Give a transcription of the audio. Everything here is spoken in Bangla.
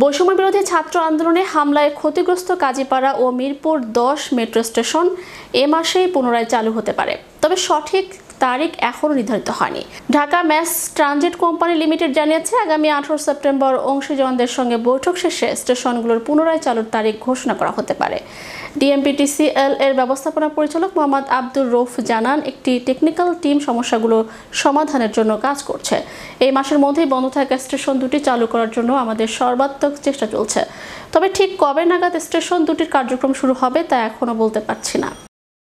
বৈষম্য বিরোধী ছাত্র আন্দোলনে হামলায় ক্ষতিগ্রস্ত কাজীপাড়া ও মিরপুর দশ মেট্রো স্টেশন এ মাসেই পুনরায় চালু হতে পারে তবে সঠিক তারিখ এখনও নির্ধারিত হয়নি Dhaka mass transit company limited জানিয়েছে আগামী আঠারো সেপ্টেম্বর অংশীজনদের সঙ্গে বৈঠক শেষে স্টেশনগুলোর পুনরায় চালুর তারিখ ঘোষণা করা হতে পারে ডিএমপিটিসিএল এর ব্যবস্থাপনা পরিচালক মোহাম্মদ আব্দুর রৌফ জানান একটি টেকনিক্যাল টিম সমস্যাগুলো সমাধানের জন্য কাজ করছে এই মাসের মধ্যেই বন্ধ থাকা স্টেশন দুটি চালু করার জন্য আমাদের সর্বাত্মক চেষ্টা চলছে তবে ঠিক কবে নাগাদ স্টেশন দুটির কার্যক্রম শুরু হবে তা এখনও বলতে পারছি না